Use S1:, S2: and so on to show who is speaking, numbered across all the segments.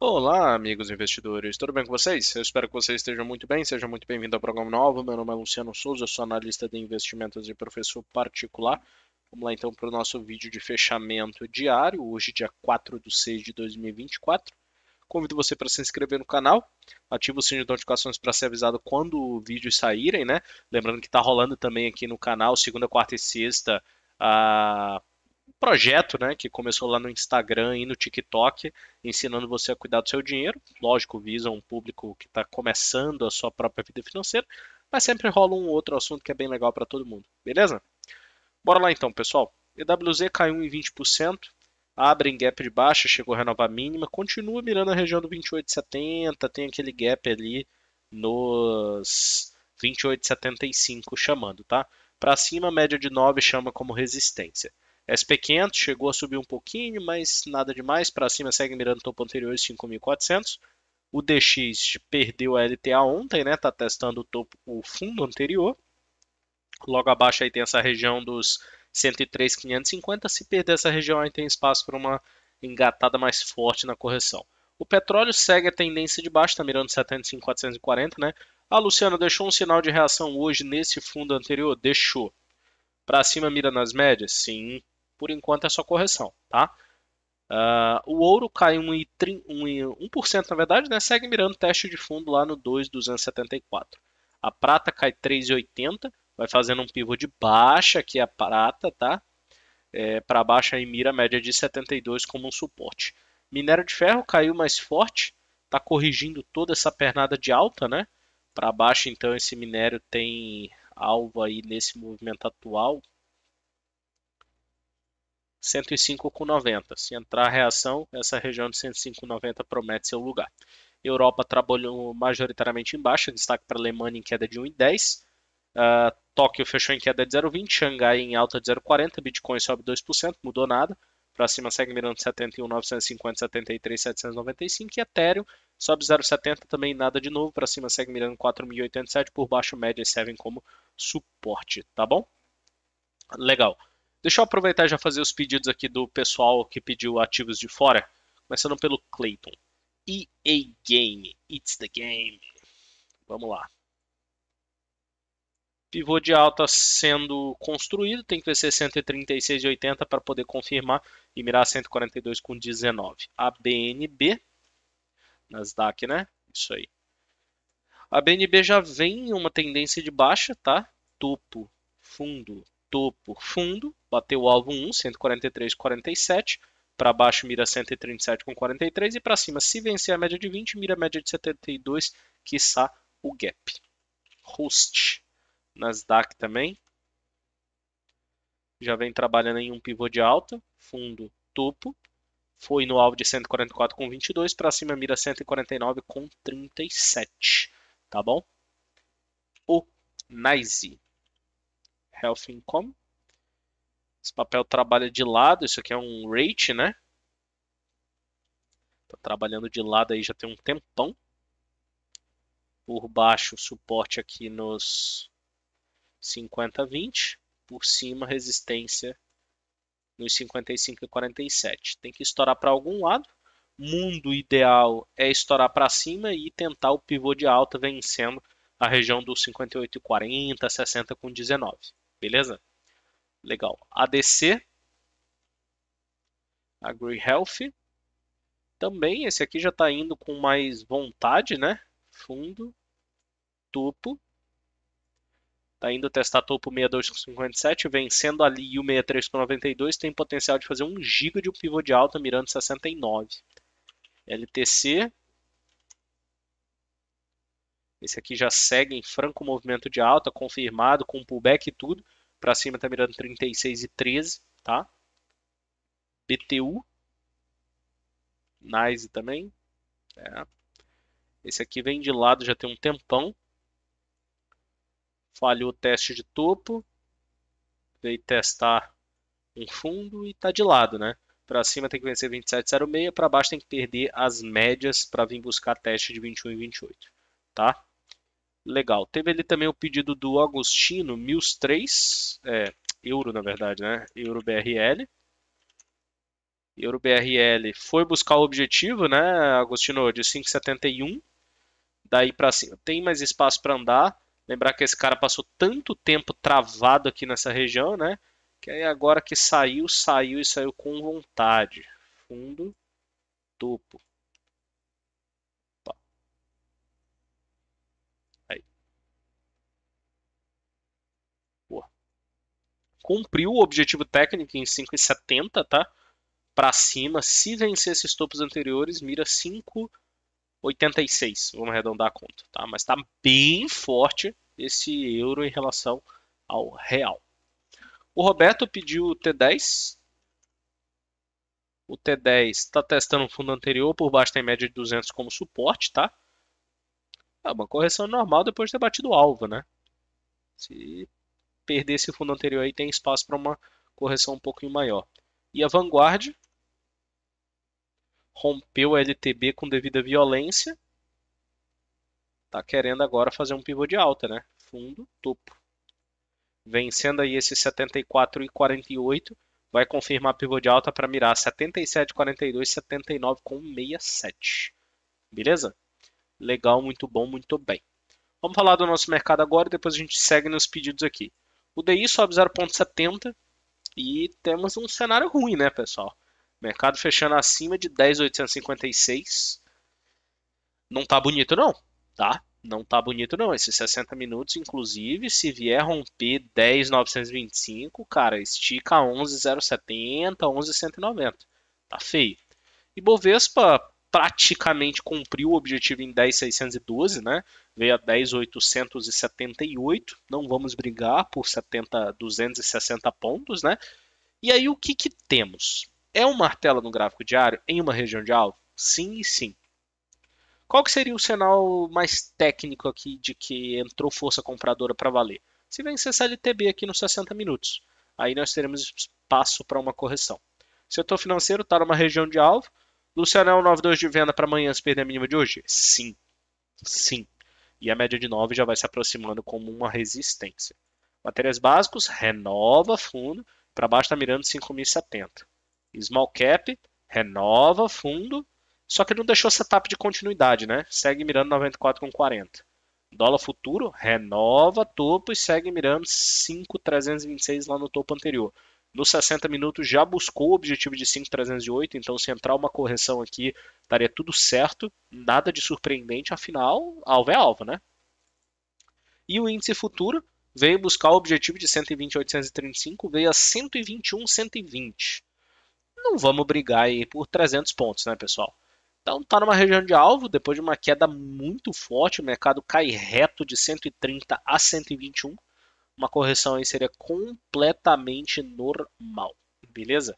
S1: Olá, amigos investidores, tudo bem com vocês? Eu espero que vocês estejam muito bem, sejam muito bem-vindos ao programa novo. Meu nome é Luciano Souza, sou analista de investimentos e professor particular. Vamos lá então para o nosso vídeo de fechamento diário, hoje, dia 4 de 6 de 2024. Convido você para se inscrever no canal, ativa o sininho de notificações para ser avisado quando os vídeos saírem, né? Lembrando que está rolando também aqui no canal, segunda, quarta e sexta, a projeto, né, que começou lá no Instagram e no TikTok, ensinando você a cuidar do seu dinheiro. Lógico, visa um público que está começando a sua própria vida financeira, mas sempre rola um outro assunto que é bem legal para todo mundo, beleza? Bora lá então, pessoal. EWZ caiu em 20%, abre em gap de baixa, chegou a renovar mínima, continua mirando a região do 28,70, tem aquele gap ali nos 28,75 chamando, tá? Para cima, média de 9 chama como resistência. SP500 chegou a subir um pouquinho, mas nada demais. Para cima segue mirando o topo anterior, 5.400. O DX perdeu a LTA ontem, né? Tá testando o topo, o fundo anterior. Logo abaixo aí tem essa região dos 103.550. Se perder essa região aí tem espaço para uma engatada mais forte na correção. O petróleo segue a tendência de baixo, está mirando 75.440, né? Ah, Luciano, deixou um sinal de reação hoje nesse fundo anterior? Deixou. Para cima mira nas médias? Sim. Por enquanto é só correção, tá? Uh, o ouro cai 1,1%, um, um, na verdade, né? Segue mirando teste de fundo lá no 2,274. A prata cai 3,80, vai fazendo um pivô de baixa aqui a prata, tá? É, para baixo aí mira a média de 72 como um suporte. Minério de ferro caiu mais forte, está corrigindo toda essa pernada de alta, né? Para baixo, então, esse minério tem alvo aí nesse movimento atual 105,90. Se entrar a reação, essa região de 105,90 promete seu lugar. Europa trabalhou majoritariamente em baixa, destaque para a Alemanha em queda de 1,10. Uh, ah, Tóquio fechou em queda de 0,20, Xangai em alta de 0,40, Bitcoin sobe 2%, mudou nada. Para cima segue mirando 71,950, 73,795 73, 795 e Ethereum sobe 0,70 também nada de novo. Para cima segue mirando 4.087, por baixo média servem como suporte, tá bom? Legal. Deixa eu aproveitar e já fazer os pedidos aqui do pessoal que pediu ativos de fora. Começando pelo Clayton. EA Game. It's the game. Vamos lá. Pivô de alta sendo construído. Tem que ser 136,80 para poder confirmar e mirar 142 com 19. A BNB. Nasdaq, né? Isso aí. A BNB já vem em uma tendência de baixa, tá? Topo, fundo, topo fundo, bateu o alvo 1, 143,47, para baixo mira 137,43 e para cima, se vencer a média de 20, mira a média de 72, que está o gap. Host, Nasdaq também, já vem trabalhando em um pivô de alta, fundo, topo, foi no alvo de 144,22, para cima mira 149,37, tá bom? O NYSE. Health Income. Esse papel trabalha de lado, isso aqui é um rate, né? Tá trabalhando de lado aí já tem um tempão. Por baixo, suporte aqui nos 50, 20. Por cima, resistência nos 55 e 47. Tem que estourar para algum lado. Mundo ideal é estourar para cima e tentar o pivô de alta vencendo a região dos 58 e 40, 60 com 19. Beleza? Legal. ADC, Agri Health. Também esse aqui já está indo com mais vontade, né? Fundo, topo. Está indo testar topo 62,57, vencendo ali o 63,92. Tem potencial de fazer 1 GB de um pivô de alta, mirando 69. LTC. Esse aqui já segue em franco movimento de alta, confirmado, com pullback e tudo. Para cima tá mirando 36 e 13, tá? BTU. Nice também. É. Esse aqui vem de lado já tem um tempão. Falhou o teste de topo. Veio testar um fundo e tá de lado, né? Para cima tem que vencer 27,06, para baixo tem que perder as médias para vir buscar teste de 21 e 28, tá? legal. Teve ali também o pedido do Agostino, 1003, é, euro na verdade, né? Euro BRL. Euro BRL foi buscar o objetivo, né, Agostino, de 5,71. Daí para cima. Tem mais espaço para andar. Lembrar que esse cara passou tanto tempo travado aqui nessa região, né? Que aí agora que saiu, saiu e saiu com vontade. Fundo, topo. cumpriu o objetivo técnico em 5,70, tá? Para cima, se vencer esses topos anteriores, mira 5,86. Vamos arredondar a conta, tá? Mas está bem forte esse euro em relação ao real. O Roberto pediu o T10. O T10 está testando o fundo anterior, por baixo tem média de 200 como suporte, tá? É uma correção normal depois de ter batido o alvo, né? Se perder esse fundo anterior aí tem espaço para uma correção um pouquinho maior. E a Vanguard rompeu a LTB com devida violência. Está querendo agora fazer um pivô de alta, né? Fundo, topo. Vencendo aí esse 74,48, e vai confirmar pivô de alta para mirar 77,42, 79,67. com Beleza? Legal, muito bom, muito bem. Vamos falar do nosso mercado agora, depois a gente segue nos pedidos aqui. O DI sobe 0,70 e temos um cenário ruim, né, pessoal? Mercado fechando acima de 10,856. Não tá bonito, não, tá? Não tá bonito, não. Esses 60 minutos, inclusive, se vier romper 10,925, cara, estica 11,070, 11,190. Tá feio. E Bovespa praticamente cumpriu o objetivo em 10,612, né? Veio a 10,878. Não vamos brigar por 70, 260 pontos, né? E aí o que, que temos? É um martelo no gráfico diário em uma região de alvo? Sim e sim. Qual que seria o sinal mais técnico aqui de que entrou força compradora para valer? Se vencer essa LTB aqui nos 60 minutos, aí nós teremos espaço para uma correção. setor financeiro está numa região de alvo, Luciano é um 9,2 de venda para amanhã se perder a mínima de hoje? Sim. Sim. E a média de 9 já vai se aproximando como uma resistência. Matérias básicos, renova fundo, para baixo está mirando 5.070. Small cap, renova fundo, só que não deixou setup de continuidade, né? Segue mirando 94,40. Dólar futuro, renova topo e segue mirando 5.326 lá no topo anterior. Nos 60 minutos já buscou o objetivo de 5,308, então se entrar uma correção aqui, estaria tudo certo. Nada de surpreendente, afinal, alvo é alvo, né? E o índice futuro veio buscar o objetivo de 120,835, veio a 121,120. Não vamos brigar aí por 300 pontos, né, pessoal? Então tá numa região de alvo, depois de uma queda muito forte, o mercado cai reto de 130 a 121 uma correção aí seria completamente normal, beleza?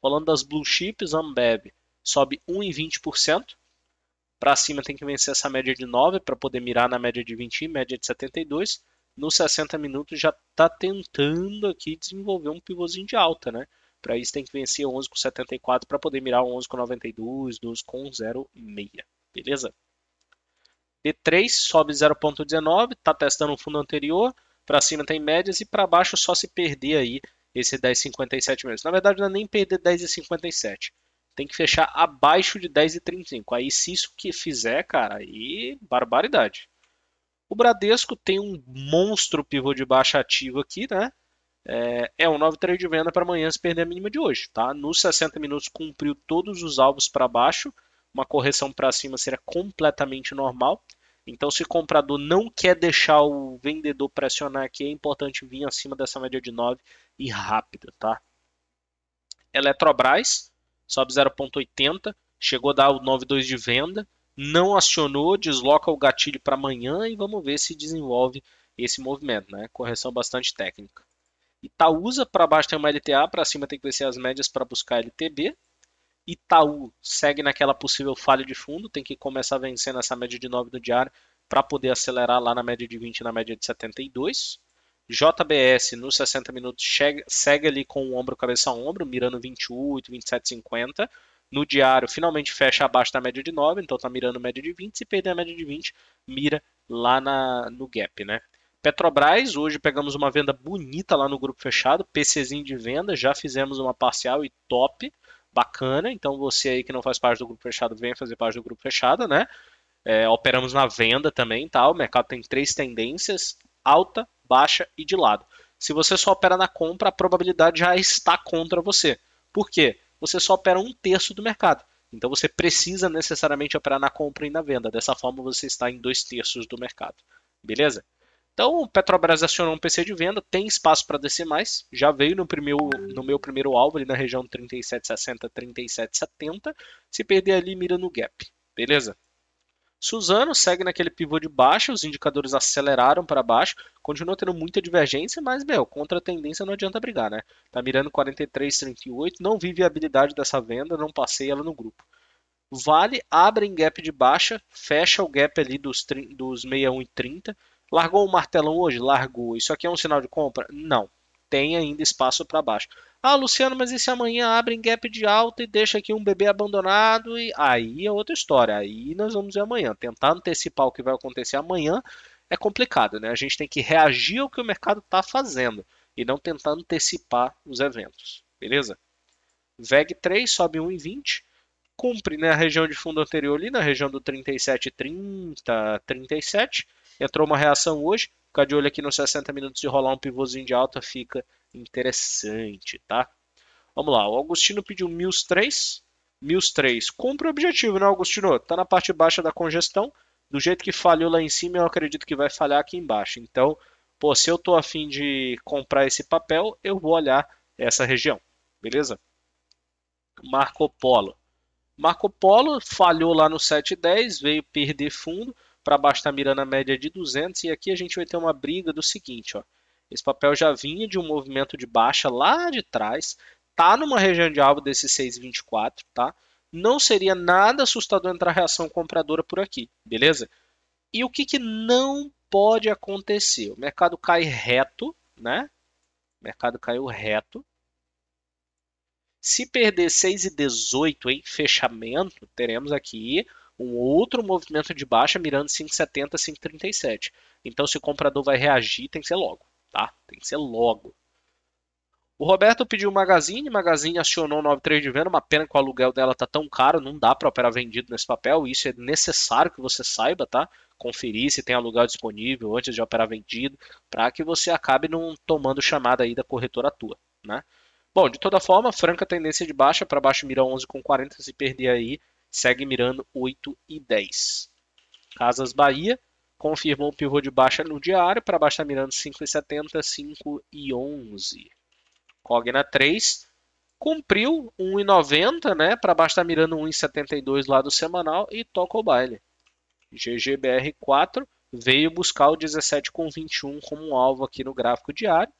S1: Falando das blue chips, Ambev sobe 1,20%. Para cima tem que vencer essa média de 9 para poder mirar na média de 20 e média de 72. Nos 60 minutos já está tentando aqui desenvolver um pivôzinho de alta, né? Para isso tem que vencer 11,74 para poder mirar 11,92, 12,06, beleza? D3 sobe 0,19, está testando o fundo anterior, para cima tem médias e para baixo só se perder aí esse 10,57 mesmo. Na verdade, não é nem perder 10,57. Tem que fechar abaixo de 10,35. Aí, se isso que fizer, cara, aí barbaridade. O Bradesco tem um monstro pivô de baixa ativo aqui, né? É, é um 9,3 de venda para amanhã se perder a mínima de hoje, tá? Nos 60 minutos cumpriu todos os alvos para baixo. Uma correção para cima será completamente normal. Então, se o comprador não quer deixar o vendedor pressionar aqui, é importante vir acima dessa média de 9 e rápido, tá? Eletrobras sobe 0,80, chegou a dar o 9,2 de venda, não acionou, desloca o gatilho para amanhã e vamos ver se desenvolve esse movimento, né? Correção bastante técnica. Itaúsa para baixo tem uma LTA, para cima tem que descer as médias para buscar LTB, Itaú segue naquela possível falha de fundo, tem que começar vencendo essa média de 9 do diário para poder acelerar lá na média de 20 na média de 72. JBS nos 60 minutos chega, segue ali com o ombro cabeça a ombro, mirando 28, 27, 50. No diário, finalmente fecha abaixo da média de 9, então está mirando média de 20. Se perder a média de 20, mira lá na, no gap, né? Petrobras, hoje pegamos uma venda bonita lá no grupo fechado, PCzinho de venda, já fizemos uma parcial e top bacana. Então você aí que não faz parte do grupo fechado, venha fazer parte do grupo fechado, né? É, operamos na venda também, tal. Tá? O mercado tem três tendências: alta, baixa e de lado. Se você só opera na compra, a probabilidade já está contra você. Por quê? Você só opera um terço do mercado. Então você precisa necessariamente operar na compra e na venda. Dessa forma você está em dois terços do mercado. Beleza? Então, o Petrobras acionou um PC de venda, tem espaço para descer mais, já veio no, primeiro, no meu primeiro alvo, ali na região 37,60, 37,70. Se perder ali, mira no gap, beleza? Suzano segue naquele pivô de baixa, os indicadores aceleraram para baixo, continua tendo muita divergência, mas, meu, contra a tendência não adianta brigar, né? Tá mirando 43,38, não vi viabilidade dessa venda, não passei ela no grupo. Vale, abre em gap de baixa, fecha o gap ali dos, dos 6130 Largou o martelão hoje? Largou. Isso aqui é um sinal de compra? Não. Tem ainda espaço para baixo. Ah, Luciano, mas e se amanhã abre em gap de alta e deixa aqui um bebê abandonado? E aí é outra história. Aí nós vamos ver amanhã. Tentar antecipar o que vai acontecer amanhã é complicado, né? A gente tem que reagir ao que o mercado está fazendo e não tentar antecipar os eventos, beleza? VEG 3 sobe 1,20 cumpre né, a região de fundo anterior ali, na região do 37,30,37 37. Entrou uma reação hoje, ficar de olho aqui nos 60 minutos e rolar um pivôzinho de alta fica interessante, tá? Vamos lá, o Augustino pediu 1.003, 1.003, cumpre o objetivo, né Augustino? Tá na parte baixa da congestão, do jeito que falhou lá em cima, eu acredito que vai falhar aqui embaixo. Então, pô, se eu tô afim de comprar esse papel, eu vou olhar essa região, beleza? Marco Polo. Marco Polo falhou lá no 710, veio perder fundo, para baixo está mirando a média de 200, e aqui a gente vai ter uma briga do seguinte, ó. Esse papel já vinha de um movimento de baixa lá de trás, tá numa região de alvo desse 624, tá? Não seria nada assustador entrar reação compradora por aqui, beleza? E o que, que não pode acontecer? O mercado cai reto, né? O mercado caiu reto, se perder 618, em fechamento, teremos aqui um outro movimento de baixa mirando 5,70, 5,37. Então, se o comprador vai reagir, tem que ser logo, tá? Tem que ser logo. O Roberto pediu Magazine, Magazine acionou 93 de venda, uma pena que o aluguel dela tá tão caro, não dá para operar vendido nesse papel, isso é necessário que você saiba, tá? Conferir se tem aluguel disponível antes de operar vendido, para que você acabe não tomando chamada aí da corretora tua, né? Bom, de toda forma, franca tendência de baixa, para baixo mira 11 com 40, se perder aí, segue mirando 8 e 10. Casas Bahia confirmou o pivô de baixa no diário, para baixo está mirando 5,70, 5 e 11. Cogna 3 cumpriu 1,90, né? Para baixo está mirando 1,72 lá do semanal e toca o baile. GGBR 4 veio buscar o 17,21 como um alvo aqui no gráfico diário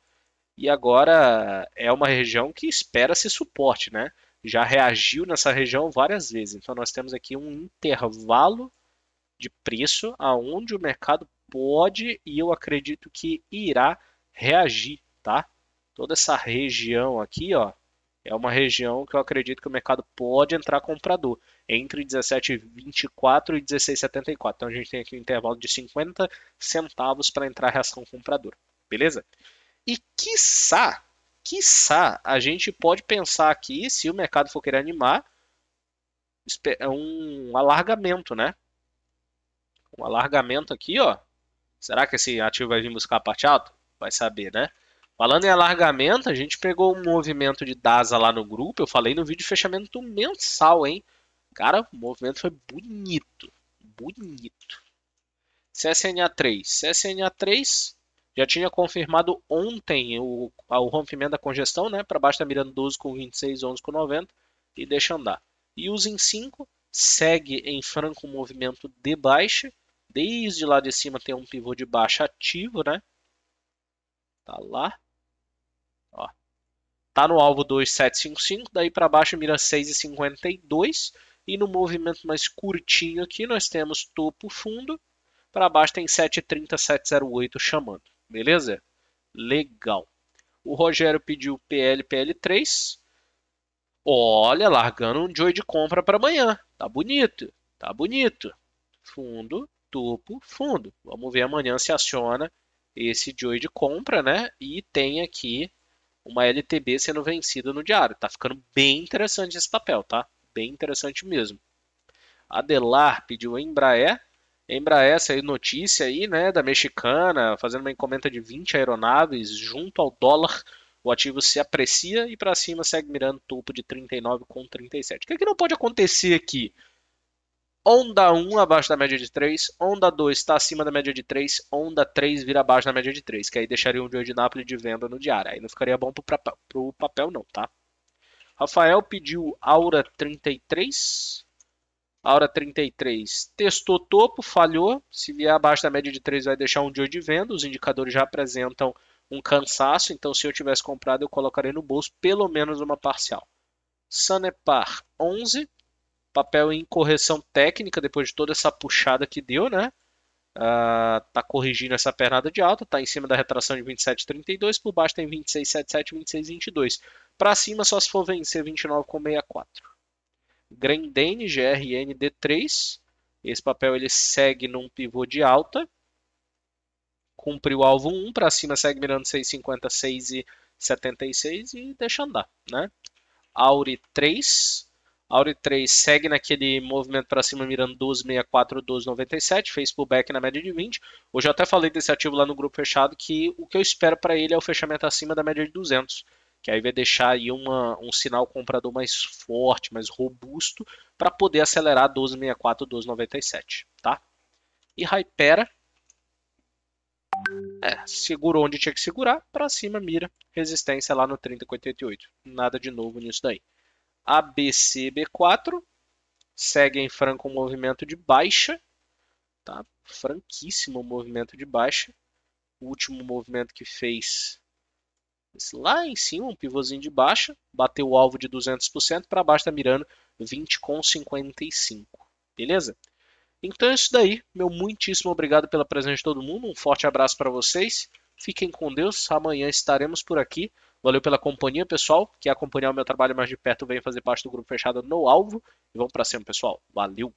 S1: e agora é uma região que espera se suporte, né? Já reagiu nessa região várias vezes. Então nós temos aqui um intervalo de preço aonde o mercado pode e eu acredito que irá reagir, tá? Toda essa região aqui, ó, é uma região que eu acredito que o mercado pode entrar comprador entre 17,24 e 16,74. Então a gente tem aqui um intervalo de 50 centavos para entrar a reação compradora, beleza? quiçá, quiçá, a gente pode pensar aqui, se o mercado for querer animar, é um alargamento, né? Um alargamento aqui, ó. Será que esse ativo vai vir buscar a parte alta? Vai saber, né? Falando em alargamento, a gente pegou um movimento de DASA lá no grupo. Eu falei no vídeo de fechamento mensal, hein? Cara, o movimento foi bonito. Bonito. CSNA3. CSNA3 já tinha confirmado ontem o, o rompimento da congestão, né? Para baixo está mirando 12 com 26, 11 com 90 e deixa andar. E os em 5 segue em franco movimento de baixa. Desde lá de cima tem um pivô de baixa ativo, né? Tá lá. Ó. Tá no alvo 2755, daí para baixo mira 6,52 e no movimento mais curtinho aqui nós temos topo fundo, para baixo tem 730, 708 chamando. Beleza? Legal. O Rogério pediu PLPL3. Olha, largando um Joy de compra para amanhã. Tá bonito, tá bonito. Fundo, topo, fundo. Vamos ver amanhã se aciona esse Joy de compra, né? E tem aqui uma LTB sendo vencida no diário. Tá ficando bem interessante esse papel, tá? Bem interessante mesmo. Adelar pediu Embraer embra essa aí notícia aí, né, da mexicana, fazendo uma encomenda de 20 aeronaves junto ao dólar. O ativo se aprecia e para cima segue mirando topo de 39,37. O que, é que não pode acontecer aqui? Onda 1 abaixo da média de 3, onda 2 está acima da média de 3, onda 3 vira abaixo da média de 3, que aí deixaria um de Nápoles de venda no diário. Aí não ficaria bom para o papel não, tá? Rafael pediu Aura 33, Aura 33 testou topo, falhou. Se vier abaixo da média de 3, vai deixar um dia de venda. Os indicadores já apresentam um cansaço, então se eu tivesse comprado, eu colocaria no bolso pelo menos uma parcial. Sanepar 11, papel em correção técnica depois de toda essa puxada que deu, né? Uh, tá corrigindo essa pernada de alta, tá em cima da retração de 27,32, por baixo tem 26,77, 26,22. Para cima só se for vencer 29,64. Grendane, GRND3. Esse papel ele segue num pivô de alta. Cumpre o alvo 1, para cima segue mirando 6,50, 6 e e deixa andar, né? Auri 3. Auri 3 segue naquele movimento para cima mirando 1264, 1297, fez pullback na média de 20. Hoje eu até falei desse ativo lá no grupo fechado que o que eu espero para ele é o fechamento acima da média de 200 que aí vai deixar aí uma, um sinal comprador mais forte, mais robusto, para poder acelerar 1264, 1297, tá? E Hypera, é, segurou onde tinha que segurar, para cima mira, resistência lá no 30.88, nada de novo nisso daí. ABC, B4, segue em franco um movimento de baixa, tá? franquíssimo movimento de baixa, o último movimento que fez lá em cima, um pivôzinho de baixa, bateu o alvo de 200%, para baixo está mirando 20,55. Beleza? Então é isso daí. Meu muitíssimo obrigado pela presença de todo mundo. Um forte abraço para vocês. Fiquem com Deus. Amanhã estaremos por aqui. Valeu pela companhia, pessoal. Quer acompanhar o meu trabalho mais de perto, venha fazer parte do grupo fechado no Alvo. E vamos para cima, pessoal. Valeu!